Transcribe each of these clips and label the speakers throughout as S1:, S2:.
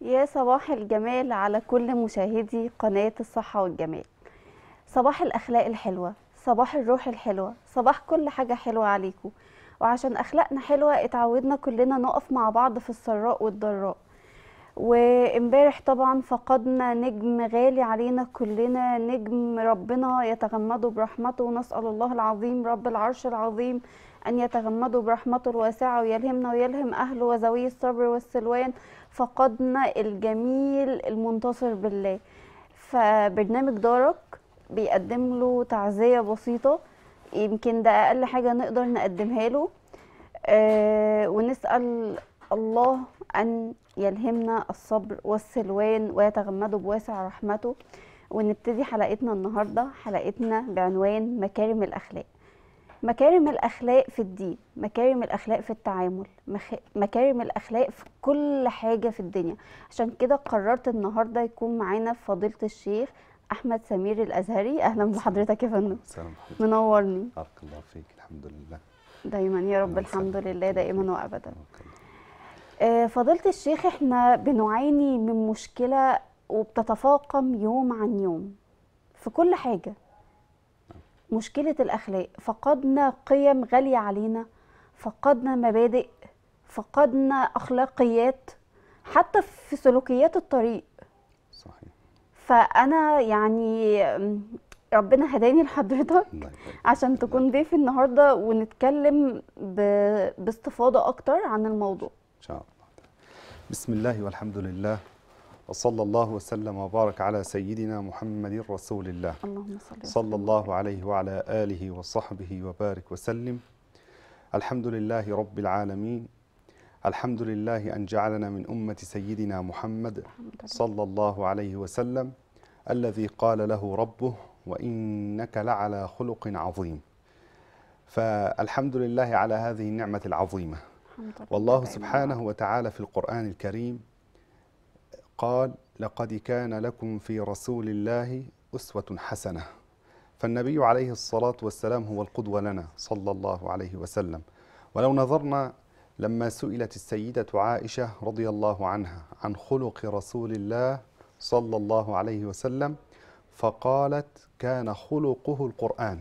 S1: يا صباح الجمال على كل مشاهدي قناة الصحة والجمال صباح الأخلاق الحلوة صباح الروح الحلوة صباح كل حاجة حلوة عليكم وعشان أخلاقنا حلوة اتعودنا كلنا نقف مع بعض في السراء والضراء وامبارح طبعا فقدنا نجم غالي علينا كلنا نجم ربنا يتغمده برحمته ونسأل الله العظيم رب العرش العظيم أن يتغمده برحمته الواسعة ويلهمنا ويلهم أهله وزوي الصبر والسلوان فقدنا الجميل المنتصر بالله فبرنامج دارك بيقدم له تعزية بسيطة يمكن ده أقل حاجة نقدر نقدمها له أه ونسأل الله أن يلهمنا الصبر والسلوان ويتغمده بواسع رحمته ونبتدي حلقتنا النهاردة حلقتنا بعنوان مكارم الأخلاق مكارم الاخلاق في الدين مكارم الاخلاق في التعامل مكارم الاخلاق في كل حاجه في الدنيا عشان كده قررت النهارده يكون معانا فضيله الشيخ احمد سمير الازهري اهلا بحضرتك يا فندم منورني
S2: بارك الله فيك الحمد لله
S1: دايما يا رب الحمد لله دائما وابدا آه، فضيله الشيخ احنا بنعاني من مشكله وبتتفاقم يوم عن يوم في كل حاجه مشكلة الأخلاق فقدنا قيم غالية علينا فقدنا مبادئ فقدنا أخلاقيات حتى في سلوكيات الطريق صحيح فأنا يعني ربنا هداني لحضرتك عشان تكون ضيف النهارده ونتكلم باستفاضه اكتر عن الموضوع
S2: ان شاء الله بسم الله والحمد لله وصلى الله وسلم وبارك على سيدنا محمد رسول الله اللهم صل صلى الله عليه وعلى آله وصحبه وبارك وسلم الحمد لله رب العالمين الحمد لله أن جعلنا من أمة سيدنا محمد صلى الله عليه وسلم الذي قال له ربه وإنك لعلى خلق عظيم فالحمد لله على هذه النعمة العظيمة والله سبحانه وتعالى في القرآن الكريم قال لقد كان لكم في رسول الله أسوة حسنة فالنبي عليه الصلاة والسلام هو القدوة لنا صلى الله عليه وسلم ولو نظرنا لما سئلت السيدة عائشة رضي الله عنها عن خلق رسول الله صلى الله عليه وسلم فقالت كان خلقه القرآن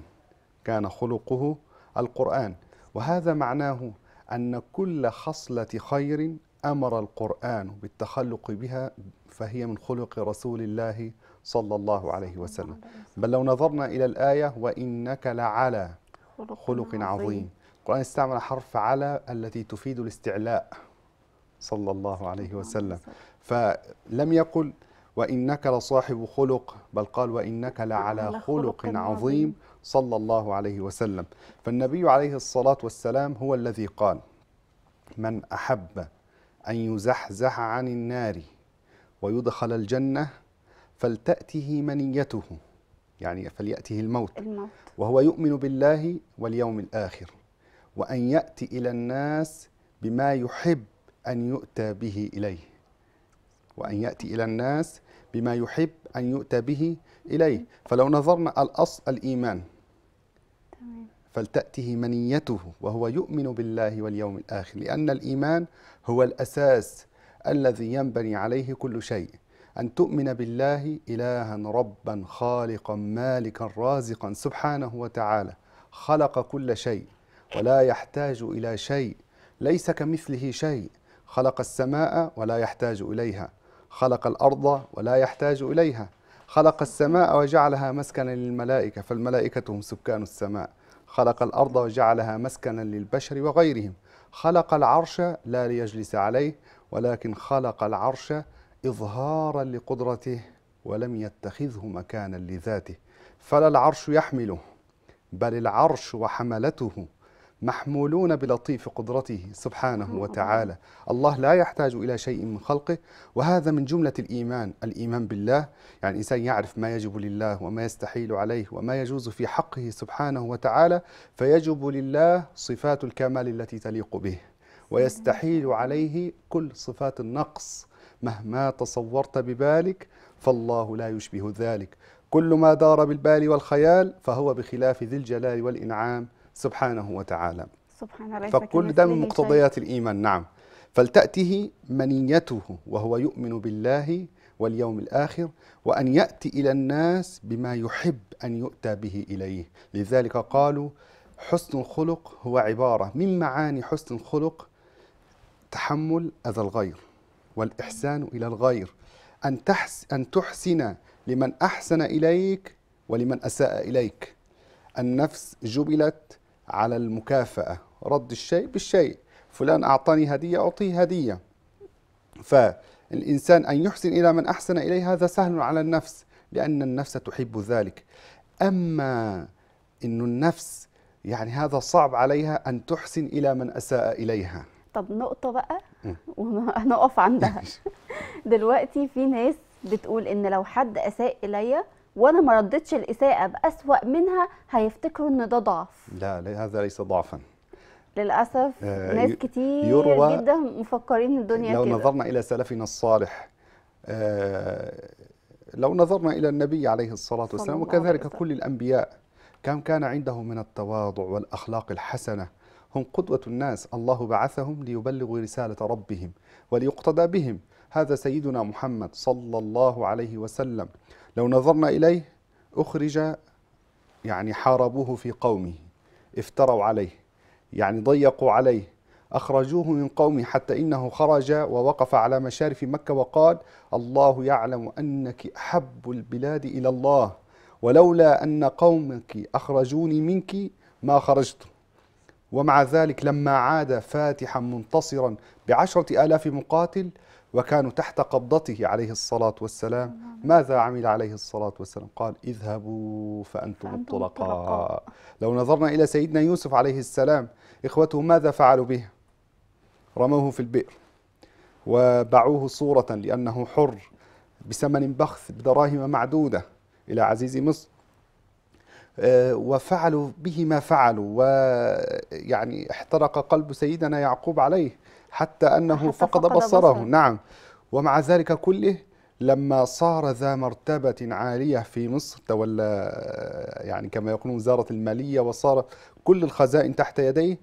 S2: كان خلقه القرآن وهذا معناه أن كل خصلة خير امر القران بالتخلق بها فهي من خلق رسول الله صلى الله عليه وسلم بل لو نظرنا الى الايه وانك لعلى خلق عظيم القران استعمل حرف على التي تفيد الاستعلاء صلى الله عليه وسلم فلم يقل وإنك لصاحب خلق بل قال وإنك لعلى خلق عظيم صلى الله عليه وسلم فالنبي عليه الصلاة والسلام هو الذي قال من أحب أن يزحزح عن النار ويدخل الجنة فلتأته منيته يعني فليأته الموت, الموت وهو يؤمن بالله واليوم الآخر وأن يأتي إلى الناس بما يحب أن يؤتى به إليه وأن يأتي إلى الناس بما يحب أن يؤتى به إليه فلو نظرنا الأصل الإيمان فلتأته منيته وهو يؤمن بالله واليوم الآخر لأن الإيمان هو الأساس الذي ينبني عليه كل شيء أن تؤمن بالله إلها ربا خالقا مالكا رازقا سبحانه وتعالى خلق كل شيء ولا يحتاج إلى شيء ليس كمثله شيء خلق السماء ولا يحتاج إليها خلق الأرض ولا يحتاج إليها خلق السماء وجعلها مسكنا للملائكة فالملائكة هم سكان السماء خلق الأرض وجعلها مسكنا للبشر وغيرهم خلق العرش لا ليجلس عليه ولكن خلق العرش إظهارا لقدرته ولم يتخذه مكانا لذاته فلا العرش يحمله بل العرش وحملته محمولون بلطيف قدرته سبحانه وتعالى الله لا يحتاج إلى شيء من خلقه وهذا من جملة الإيمان الإيمان بالله يعني الإنسان يعرف ما يجب لله وما يستحيل عليه وما يجوز في حقه سبحانه وتعالى فيجب لله صفات الكمال التي تليق به ويستحيل عليه كل صفات النقص مهما تصورت ببالك فالله لا يشبه ذلك كل ما دار بالبال والخيال فهو بخلاف ذي الجلال والإنعام سبحانه وتعالى
S1: سبحان فكل ده من مقتضيات
S2: الإيمان نعم فلتأته منيته وهو يؤمن بالله واليوم الآخر وأن يأتي إلى الناس بما يحب أن يؤتى به إليه لذلك قالوا حسن الخلق هو عبارة من معاني حسن الخلق تحمل أذى الغير والإحسان إلى الغير أن, تحس أن تحسن لمن أحسن إليك ولمن أساء إليك النفس جبلت على المكافأة رد الشيء بالشيء فلان أعطاني هدية أعطيه هدية فالإنسان أن يحسن إلى من أحسن إليه هذا سهل على النفس لأن النفس تحب ذلك أما أن النفس يعني هذا صعب عليها أن تحسن إلى من أساء إليها
S1: طب نقطة بقى ونقف عندها دلوقتي في ناس بتقول إن لو حد أساء إليا وانا ما ردتش الاساءه باسوا منها هيفتكروا ان ده ضعف
S2: لا هذا ليس ضعفا
S1: للاسف آه ناس كتير يروى جدا مفكرين الدنيا لو كده. نظرنا
S2: الى سلفنا الصالح آه لو نظرنا الى النبي عليه الصلاه والسلام وكذلك كل الانبياء كم كان عندهم من التواضع والاخلاق الحسنه هم قدوه الناس الله بعثهم ليبلغوا رساله ربهم وليقتدى بهم هذا سيدنا محمد صلى الله عليه وسلم لو نظرنا إليه أخرج يعني حاربوه في قومه افتروا عليه يعني ضيقوا عليه أخرجوه من قومه حتى إنه خرج ووقف على مشارف مكة وقال الله يعلم أنك أحب البلاد إلى الله ولولا أن قومك أخرجوني منك ما خرجت ومع ذلك لما عاد فاتحا منتصرا بعشرة آلاف مقاتل وكانوا تحت قبضته عليه الصلاة والسلام نعم. ماذا عمل عليه الصلاة والسلام قال اذهبوا فأنتم, الطلقاء. الطلقاء لو نظرنا إلى سيدنا يوسف عليه السلام إخوته ماذا فعلوا به رموه في البئر وباعوه صورة لأنه حر بثمن بخس بدراهم معدودة إلى عزيز مصر آه، وفعلوا به ما فعلوا ويعني احترق قلب سيدنا يعقوب عليه حتى أنه حتى فقد, فقد بصره. بصره نعم ومع ذلك كله لما صار ذا مرتبة عالية في مصر تولى آه، يعني كما يقولون وزارة المالية وصار كل الخزائن تحت يديه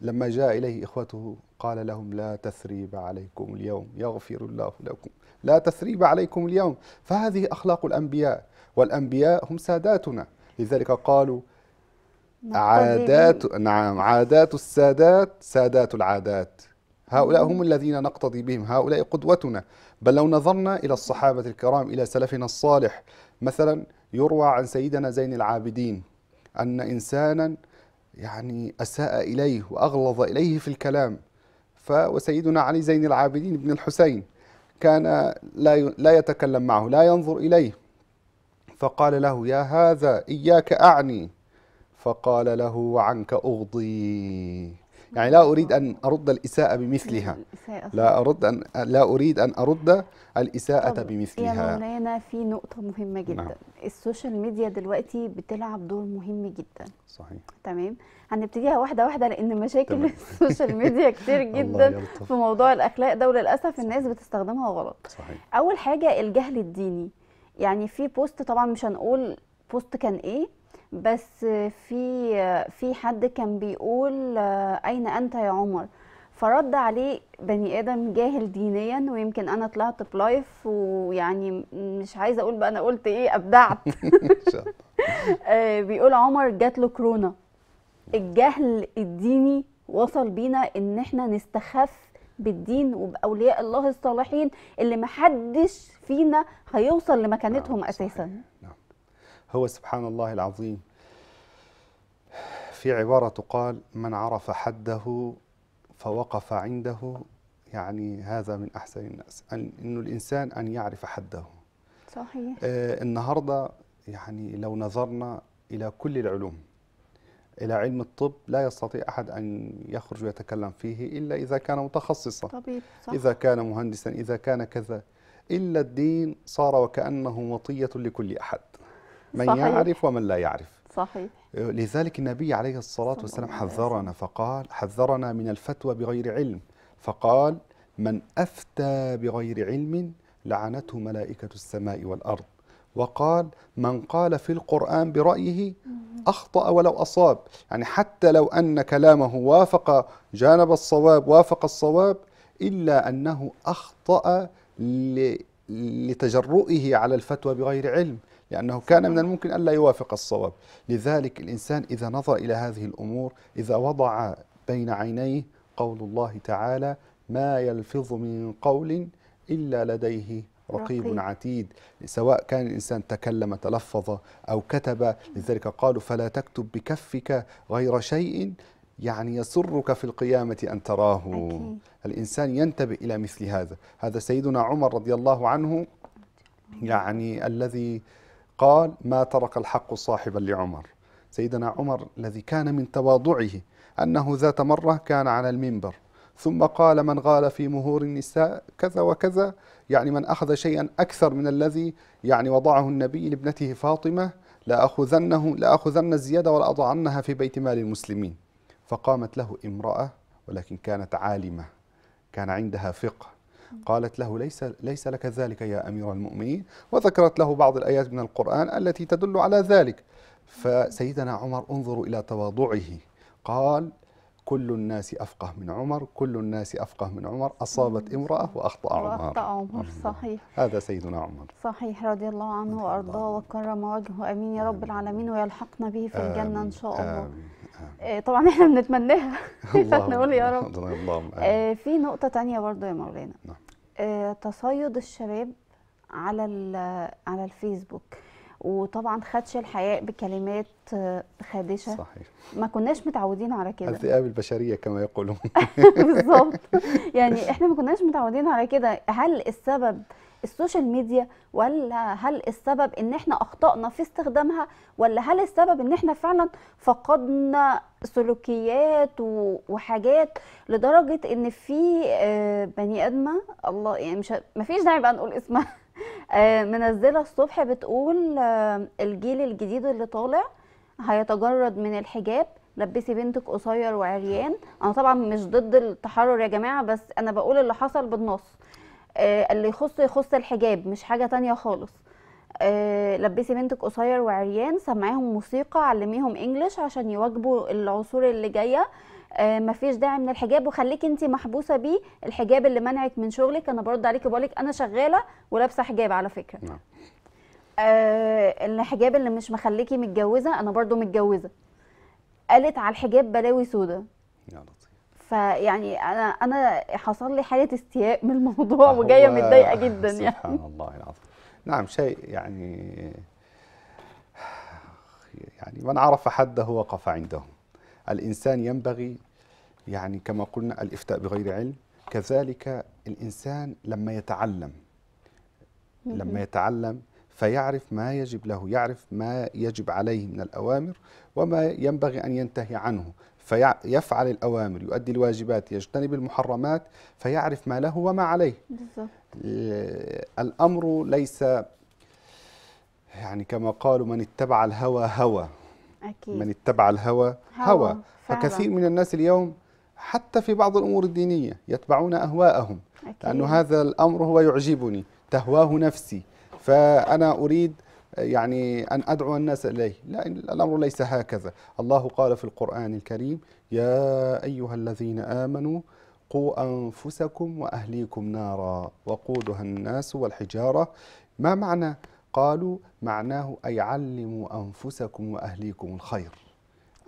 S2: لما جاء إليه إخوته قال لهم لا تثريب عليكم اليوم يغفر الله لكم لا تثريب عليكم اليوم فهذه أخلاق الأنبياء والأنبياء هم ساداتنا لذلك قالوا عادات نعم عادات السادات سادات العادات هؤلاء هم الذين نقتضي بهم هؤلاء قدوتنا بل لو نظرنا إلى الصحابة الكرام إلى سلفنا الصالح مثلا يروى عن سيدنا زين العابدين أن إنسانا يعني أساء إليه وأغلظ إليه في الكلام وسيدنا علي زين العابدين بن الحسين كان لا لا يتكلم معه لا ينظر إليه فقال له يا هذا إياك أعني فقال له وعنك أغضي يعني لا أريد أن أرد الإساءة بمثلها لا أرد أن لا أريد أن أرد الإساءة بمثلها يا
S1: مولانا في نقطة مهمة نعم. جدا نعم. السوشيال ميديا دلوقتي بتلعب دور مهم جدا صحيح تمام هنبتديها واحدة واحدة لأن مشاكل السوشيال ميديا كتير جدا في موضوع الأخلاق ده وللأسف الناس بتستخدمها غلط صحيح. أول حاجة الجهل الديني يعني في بوست طبعا مش هنقول بوست كان ايه بس في في حد كان بيقول آه، اين انت يا عمر فرد عليه بني ادم جاهل دينيا ويمكن انا طلعت بلايف ويعني مش عايزه اقول بقى انا قلت ايه ابدعت آه، بيقول عمر جات له كورونا الجهل الديني وصل بينا ان احنا نستخف بالدين وباولياء الله الصالحين اللي محدش فينا هيوصل لمكانتهم نعم اساسا نعم
S2: هو سبحان الله العظيم في عباره تقال من عرف حده فوقف عنده يعني هذا من احسن الناس أن انه الانسان ان يعرف حده صحيح آه النهارده يعني لو نظرنا الى كل العلوم إلى علم الطب لا يستطيع أحد أن يخرج ويتكلم فيه إلا إذا كان متخصصا طبيب صح. إذا كان مهندسا إذا كان كذا إلا الدين صار وكأنه مطية لكل أحد من صحيح. يعرف ومن لا يعرف صحيح لذلك النبي عليه الصلاة والسلام حذرنا فقال حذرنا من الفتوى بغير علم فقال من أفتى بغير علم لعنته ملائكة السماء والأرض وقال من قال في القرآن برأيه أخطأ ولو أصاب يعني حتى لو أن كلامه وافق جانب الصواب وافق الصواب إلا أنه أخطأ لتجرؤه على الفتوى بغير علم لأنه كان من الممكن ألا يوافق الصواب لذلك الإنسان إذا نظر إلى هذه الأمور إذا وضع بين عينيه قول الله تعالى ما يلفظ من قول إلا لديه رقيب, رقيب عتيد سواء كان الإنسان تكلم تلفظ أو كتب لذلك قالوا فلا تكتب بكفك غير شيء يعني يسرك في القيامة أن تراه أكيد. الإنسان ينتبه إلى مثل هذا هذا سيدنا عمر رضي الله عنه يعني الذي قال ما ترك الحق صاحبا لعمر سيدنا عمر الذي كان من تواضعه أنه ذات مرة كان على المنبر ثم قال من غال في مهور النساء كذا وكذا يعني من أخذ شيئا أكثر من الذي يعني وضعه النبي لابنته فاطمة لأخذنه لأخذن الزيادة ولأضعنها في بيت مال المسلمين فقامت له امرأة ولكن كانت عالمة كان عندها فقه قالت له ليس ليس لك ذلك يا امير المؤمنين وذكرت له بعض الايات من القران التي تدل على ذلك فسيدنا عمر انظروا الى تواضعه قال كل الناس أفقه من عمر كل الناس أفقه من عمر أصابت امرأة وأخطأ عمر وأخطأ
S1: عمر صحيح
S2: هذا سيدنا عمر
S1: صحيح رضي الله عنه وأرضاه وكرم وجهه أمين يا رب العالمين ويلحقنا به في الجنة إن شاء الله آمين. آمين. إيه، طبعا احنا بنتمناها فنقول يا رب اللهم آمين. إيه، في نقطة تانية برضو يا مولانا نعم. إيه، تصيد الشباب على على الفيسبوك وطبعا خدش الحياء بكلمات آه، خادشه صحيح ما كناش متعودين على كده الذئاب
S2: البشريه كما يقولون بالظبط
S1: يعني احنا ما كناش متعودين على كده هل السبب السوشيال ميديا ولا هل السبب ان احنا اخطأنا في استخدامها ولا هل السبب ان احنا فعلا فقدنا سلوكيات وحاجات لدرجه ان في آه، بني ادمه الله يعني مش مفيش داعي بقى نقول اسمها آه، منزله الصبح بتقول آه، الجيل الجديد اللي طالع هيتجرد من الحجاب لبسي بنتك قصير وعريان انا طبعا مش ضد التحرر يا جماعه بس انا بقول اللي حصل بالنص آه، اللي يخص يخص الحجاب مش حاجه تانية خالص لبسي بنتك قصير وعريان سمعيهم موسيقى علميهم انجلش عشان يواجبوا العصور اللي جايه آه، مفيش داعي من الحجاب وخليكي انت محبوسه بيه الحجاب اللي منعك من شغلك انا برد عليكي بقول لك انا شغاله ولابسه حجاب على فكره نعم آه الحجاب اللي مش مخليكي متجوزه انا برضو متجوزه قالت على الحجاب بلاوي سودا يا لطيف فيعني انا انا حصل لي حاله استياء من الموضوع وجايه متضايقه جدا سبحان يعني سبحان الله
S2: العظيم نعم شيء يعني يعني من عرف حده وقف عنده الإنسان ينبغي يعني كما قلنا الإفتاء بغير علم كذلك الإنسان لما يتعلم لما يتعلم فيعرف ما يجب له يعرف ما يجب عليه من الأوامر وما ينبغي أن ينتهي عنه فيفعل الأوامر يؤدي الواجبات يجتنب المحرمات فيعرف ما له وما عليه بالضبط. الأمر ليس يعني كما قالوا من اتبع الهوى هوى أكيد. من اتبع الهوى هوى, فكثير من الناس اليوم حتى في بعض الأمور الدينية يتبعون أهواءهم أكيد. لأن هذا الأمر هو يعجبني تهواه نفسي فأنا أريد يعني أن أدعو الناس إليه لا الأمر ليس هكذا الله قال في القرآن الكريم يا أيها الذين آمنوا قوا أنفسكم وأهليكم نارا وقودها الناس والحجارة ما معنى قالوا معناه أي علموا أنفسكم وأهليكم الخير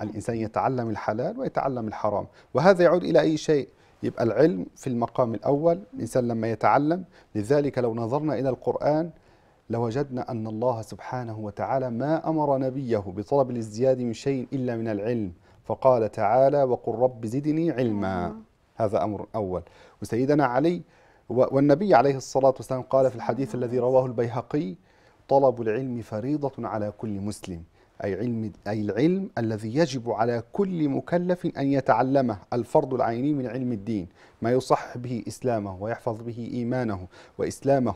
S2: الإنسان يتعلم الحلال ويتعلم الحرام وهذا يعود إلى أي شيء يبقى العلم في المقام الأول الإنسان لما يتعلم لذلك لو نظرنا إلى القرآن لوجدنا أن الله سبحانه وتعالى ما أمر نبيه بطلب الازدياد من شيء إلا من العلم فقال تعالى وقل رب زدني علما آه. هذا أمر أول وسيدنا علي والنبي عليه الصلاة والسلام قال في الحديث الذي رواه البيهقي طلب العلم فريضة على كل مسلم أي, علم أي العلم الذي يجب على كل مكلف أن يتعلمه الفرض العيني من علم الدين ما يصح به إسلامه ويحفظ به إيمانه وإسلامه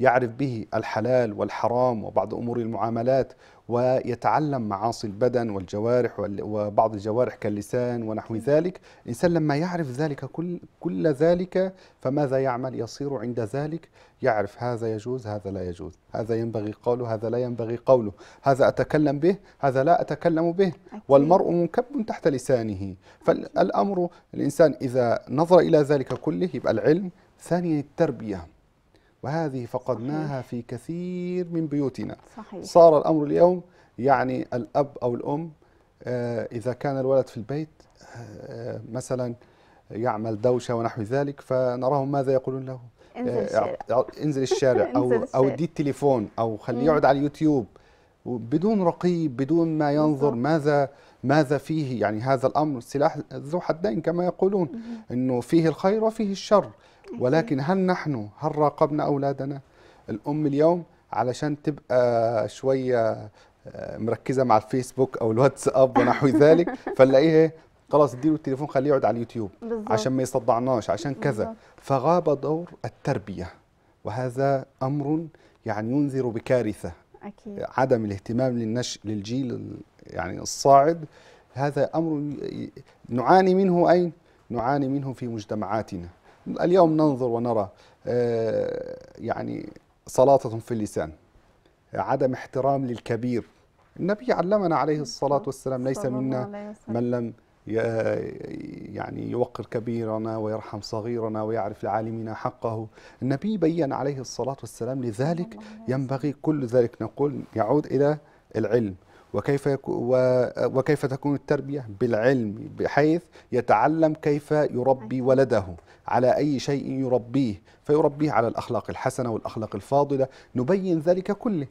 S2: يعرف به الحلال والحرام وبعض امور المعاملات ويتعلم معاصي البدن والجوارح وبعض الجوارح كاللسان ونحو ذلك الإنسان لما يعرف ذلك كل, كل ذلك فماذا يعمل يصير عند ذلك يعرف هذا يجوز هذا لا يجوز هذا ينبغي قوله هذا لا ينبغي قوله هذا أتكلم به هذا لا أتكلم به والمرء منكب تحت لسانه فالأمر الإنسان إذا نظر إلى ذلك كله يبقى العلم ثانيا التربية وهذه فقدناها في كثير من بيوتنا صحيح. صار الأمر اليوم يعني الأب أو الأم آه، إذا كان الولد في البيت آه، مثلا يعمل دوشة ونحو ذلك فنراهم ماذا يقولون له
S1: انزل آه، الشارع,
S2: انزل الشارع أو, أو دي التليفون أو خليه يقعد على اليوتيوب بدون رقيب بدون ما ينظر ماذا ماذا فيه يعني هذا الامر سلاح ذو حدين كما يقولون انه فيه الخير وفيه الشر ولكن هل نحن هل راقبنا أولادنا الأم اليوم علشان تبقى شوية آه، مركزة مع الفيسبوك أو الواتساب ونحو ذلك فنلاقيه إيه، خلاص اديله التليفون خليه يقعد على اليوتيوب بالزبط. عشان ما يصدعناش عشان كذا بالزبط. فغاب دور التربية وهذا أمر يعني ينذر بكارثة أكيد. عدم الاهتمام للنش... للجيل يعني الصاعد هذا أمر نعاني منه أين؟ نعاني منه في مجتمعاتنا اليوم ننظر ونرى آه، يعني صلاتهم في اللسان عدم احترام للكبير النبي علمنا عليه الصلاة والسلام ليس منا من لم يعني يوقر كبيرنا ويرحم صغيرنا ويعرف العالمين حقه النبي بين عليه الصلاة والسلام لذلك ينبغي كل ذلك نقول يعود إلى العلم وكيف وكيف تكون التربيه بالعلم بحيث يتعلم كيف يربي ولده على اي شيء يربيه فيربيه على الاخلاق الحسنه والاخلاق الفاضله نبين ذلك كله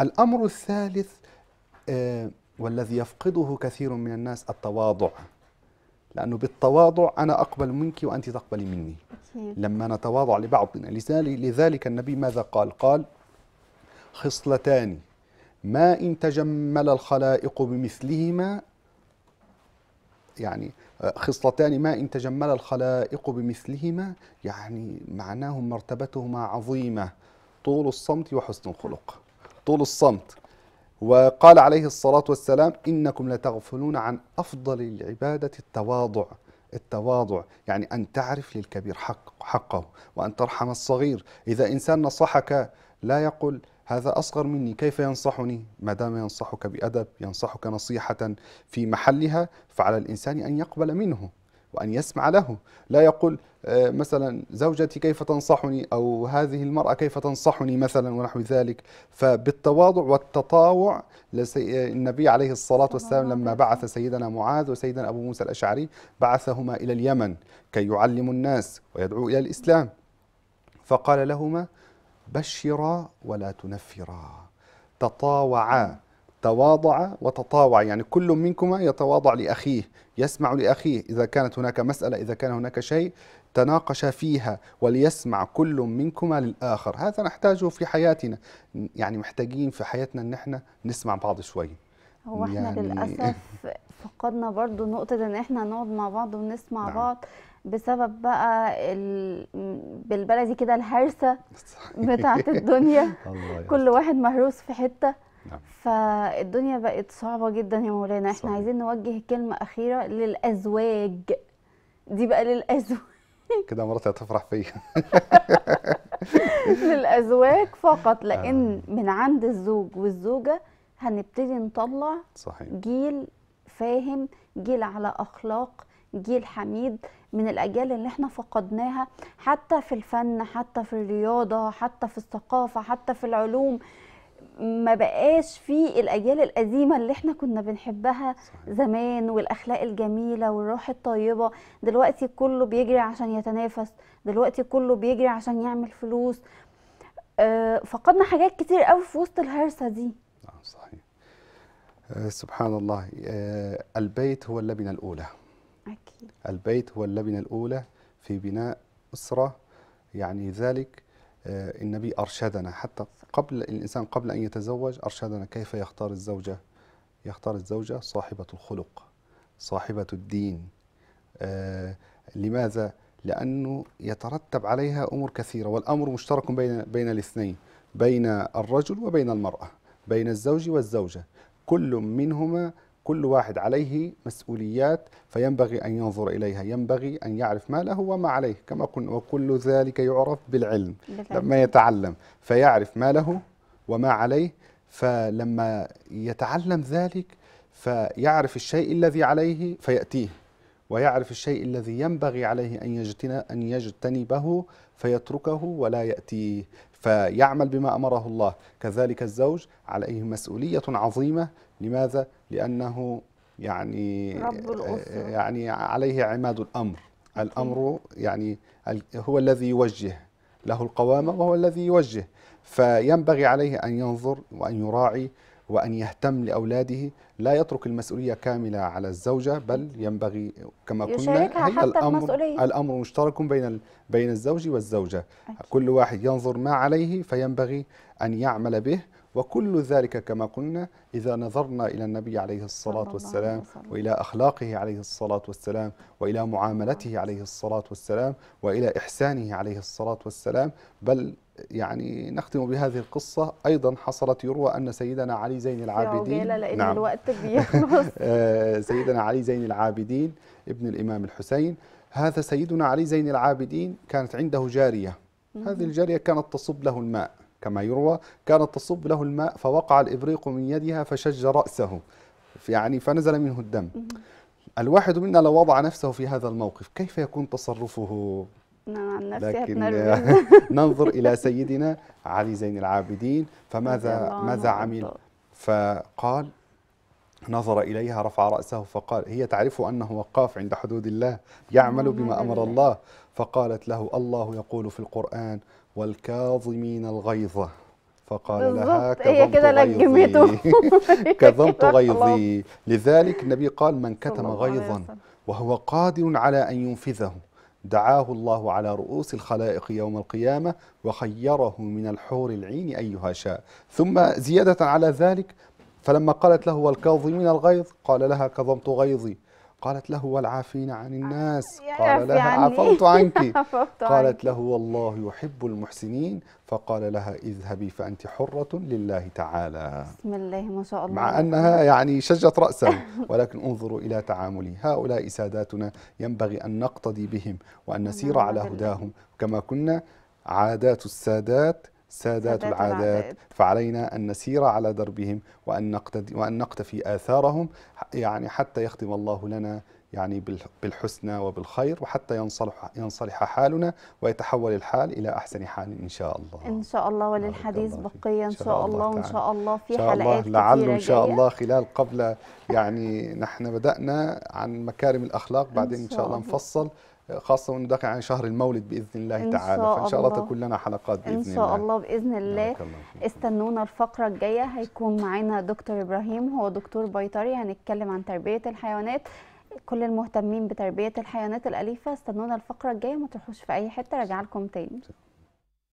S2: الامر الثالث آه، والذي يفقده كثير من الناس التواضع لأنه بالتواضع أنا أقبل منك وأنت تقبلي مني أكيد. لما نتواضع لبعضنا لذلك النبي ماذا قال قال خصلتان ما إن تجمل الخلائق بمثلهما يعني آه، خصلتان ما إن تجمل الخلائق بمثلهما يعني معناه مرتبتهما عظيمة طول الصمت وحسن الخلق طول الصمت وقال عليه الصلاة والسلام إنكم لتغفلون عن أفضل العبادة التواضع التواضع يعني أن تعرف للكبير حق حقه وأن ترحم الصغير إذا إنسان نصحك لا يقول هذا أصغر مني كيف ينصحني ما دام ينصحك بأدب ينصحك نصيحة في محلها فعلى الإنسان أن يقبل منه وأن يسمع له لا يقول آه، مثلا زوجتي كيف تنصحني أو هذه المرأة كيف تنصحني مثلا ونحو ذلك فبالتواضع والتطاوع النبي عليه الصلاة والسلام لما بعث سيدنا معاذ وسيدنا أبو موسى الأشعري بعثهما إلى اليمن كي يعلموا الناس ويدعو إلى الإسلام فقال لهما بشرا ولا تنفرا تطاوعا تواضع وتطاوع يعني كل منكما يتواضع لأخيه يسمع لأخيه إذا كانت هناك مسألة إذا كان هناك شيء تناقش فيها وليسمع كل منكما للآخر هذا نحتاجه في حياتنا يعني محتاجين في حياتنا أن احنا نسمع بعض شوي هو احنا يعني للأسف
S1: فقدنا برضو نقطة ان احنا نقعد مع بعض ونسمع نعم. بعض بسبب بقى ال... بالبلدي كده الهرسه بتاعه الدنيا كل واحد مهروس في حته نعم. فالدنيا بقت صعبه جدا يا مولانا احنا صحيح. عايزين نوجه كلمه اخيره للازواج دي بقى للازواج
S2: كده مراتي هتفرح فيا
S1: للازواج فقط لان آه. من عند الزوج والزوجه هنبتدي نطلع صحيح. جيل فاهم جيل على اخلاق جيل حميد من الاجيال اللي احنا فقدناها حتى في الفن حتى في الرياضه حتى في الثقافه حتى في العلوم ما بقاش في الاجيال القديمه اللي احنا كنا بنحبها زمان والاخلاق الجميله والروح الطيبه دلوقتي كله بيجري عشان يتنافس دلوقتي كله بيجري عشان يعمل فلوس آه، فقدنا حاجات كتير قوي في وسط الهرسه دي نعم،
S2: صحيح آه، سبحان الله آه، البيت هو اللبنه الاولى البيت هو اللبنة الأولى في بناء أسرة يعني ذلك آه، النبي أرشدنا حتى قبل الإنسان قبل أن يتزوج أرشدنا كيف يختار الزوجة يختار الزوجة صاحبة الخلق صاحبة الدين آه، لماذا؟ لأنه يترتب عليها أمور كثيرة والأمر مشترك بين بين الاثنين بين الرجل وبين المرأة بين الزوج والزوجة كل منهما كل واحد عليه مسؤوليات فينبغي أن ينظر إليها ينبغي أن يعرف ما له وما عليه كما قلنا وكل ذلك يعرف بالعلم, بالعلم. لما يتعلم فيعرف ما له وما عليه فلما يتعلم ذلك فيعرف الشيء الذي عليه فيأتيه ويعرف الشيء الذي ينبغي عليه أن أن يجتنبه فيتركه ولا يأتيه فيعمل بما أمره الله كذلك الزوج عليه مسؤولية عظيمة لماذا؟ لأنه يعني رب آه، آه، الأسرة. يعني عليه عماد الأمر الأمر يعني هو الذي يوجه له القوامة وهو الذي يوجه فينبغي عليه أن ينظر وأن يراعي وأن يهتم لأولاده لا يترك المسؤولية كاملة على الزوجة بل ينبغي كما قلنا هي الأمر المسؤولية. الأمر مشترك بين بين الزوج والزوجة أكيد. كل واحد ينظر ما عليه فينبغي أن يعمل به وكل ذلك كما قلنا إذا نظرنا إلى النبي عليه الصلاة والسلام وإلى أخلاقه عليه الصلاة والسلام وإلى معاملته عليه الصلاة والسلام وإلى إحسانه عليه الصلاة والسلام بل يعني نختم بهذه القصة أيضا حصلت يروى أن سيدنا علي زين العابدين لأن نعم الوقت
S1: بيخلص
S2: آه، سيدنا علي زين العابدين ابن الإمام الحسين هذا سيدنا علي زين العابدين كانت عنده جارية هذه الجارية كانت تصب له الماء كما يروى كانت تصب له الماء فوقع الإبريق من يدها فشج رأسه يعني فنزل منه الدم الواحد منا لو وضع نفسه في هذا الموقف كيف يكون تصرفه
S1: نعم لكن
S2: ننظر إلى سيدنا علي زين العابدين فماذا ماذا عمل فقال نظر إليها رفع رأسه فقال هي تعرف أنه وقاف عند حدود الله يعمل نعم، بما أمر الله فقالت له الله يقول في القرآن والكاظمين الغيظة فقال لها كظمت غيظي كظمت غيظي لذلك النبي قال من كتم غيظا وهو قادر على أن ينفذه دعاه الله على رؤوس الخلائق يوم القيامة وخيره من الحور العين أيها شاء ثم زيادة على ذلك فلما قالت له والكاظمين الغيظ قال لها كظمت غيظي قالت له والعافين عن الناس قال لها يعني. عفوت عنك قالت له والله يحب المحسنين فقال لها اذهبي فأنت حرة لله تعالى
S1: بسم الله ما شاء الله مع أنها
S2: يعني شجت رأسا ولكن انظروا إلى تعاملي هؤلاء ساداتنا ينبغي أن نقتدي بهم وأن نسير نعم، على هداهم كما كنا عادات السادات سادات العادات فعلينا أن نسير على دربهم وأن نقتدي وأن نقتفي آثارهم يعني حتى يختم الله لنا يعني بالحسنى وبالخير وحتى ينصلح ينصلح حالنا ويتحول الحال الى احسن حال ان شاء الله
S1: ان شاء الله وللحديث بقيه ان شاء الله وان شاء الله في شاء الله حلقات لعله ان شاء الله
S2: خلال قبل يعني نحن بدانا عن مكارم الاخلاق بعدين ان شاء الله نفصل خاصة وانه داخل عن شهر المولد بإذن الله إن تعالى فإن شاء الله, تكون لنا حلقات بإذن الله إن شاء الله, الله
S1: بإذن الله استنونا الفقرة الجاية هيكون معانا دكتور إبراهيم هو دكتور بيطري هنتكلم عن تربية الحيوانات كل المهتمين بتربية الحيوانات الأليفة استنونا الفقرة الجاية ما تروحوش في أي حتة راجع لكم تاني